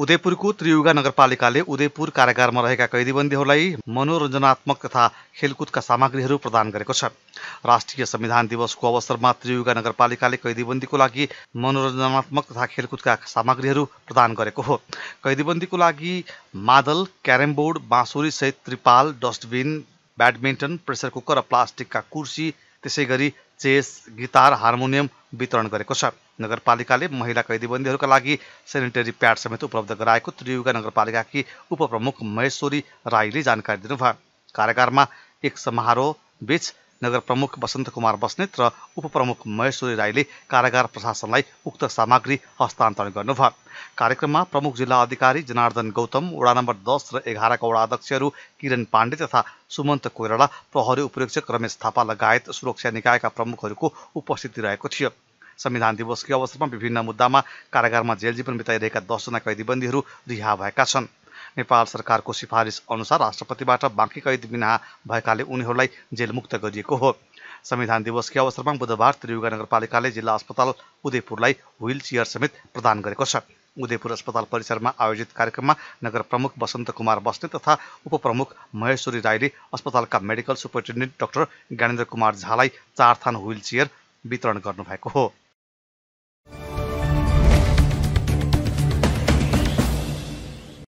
उदयपुरको त्रियुगा नगरपालिकाले उदयपुर कारागारमा रहेका कैदीबन्दीहरूलाई मनोरञ्जनात्मक तथा खेलकुदका सामग्रीहरू प्रदान गरेको छ राष्ट्रिय संविधान दिवसको अवसरमा त्रियुगा नगरपालिकाले कैदीबन्दीको लागि मनोरञ्जनात्मक तथा खेलकुदका सामग्रीहरू प्रदान गरेको हो कैदीबन्दीको लागि मादल क्यारम बोर्ड बाँसुरी सहित त्रिपाल डस्टबिन ब्याडमिन्टन प्रेसर कुकर र प्लास्टिकका कुर्सी तेगरी चेस गिटार हार्मोनियम वितरण गरेको महिला कैदीबंदी लागि सेनिटरी प्याड समेत उपलब्ध गराएको त्रियुगा नगरपालिकाकी उप्रमुख महेश्वरी राईले जानकारी दिनुभयो में एक समारोह बीच नगर प्रमुख बसंत कुमार बस्नेत रमुख महेश्वरी राय राईले कारागार प्रशासन उक्त सामग्री हस्तांतरण गर्नुभयो कार्यक्रममा प्रमुख जिला अधिकारी जनार्दन गौतम वडा नंबर दस र का वडा अध्यक्षहरू किरण पांडे तथा सुमंत कोइराला प्रहरी उपरीक्षक रमेश थापा लगायत सुरक्षा निकायका प्रमुखहरूको उपस्थिति रहेको थियो संविधान दिवसको अवसरमा विभिन्न मुद्दामा में जेल जीवन बिताई दस जना कैदीबंदी रिहा भएका नेपाल सरकारको सिफारिस अनुसार राष्ट्रपतिबाट बाँकी कैद बिना भएकाले उनीहरूलाई जेलमुक्त गरिएको हो संविधान दिवसकै अवसरमा बुधबार त्रियुगा नगरपालिकाले जिल्ला अस्पताल उदयपुरलाई व्हील चेयर समेत प्रदान गरेको छ उदयपुर अस्पताल परिसरमा आयोजित कार्यक्रममा नगर प्रमुख बसन्त कुमार बस्ने तथा उपप्रमुख महेश्वरी राईले अस्पतालका medical superintendent doctor Gyanendra Kumar झालाई चार थान व्हील चेयर वितरण गर्नुभएको हो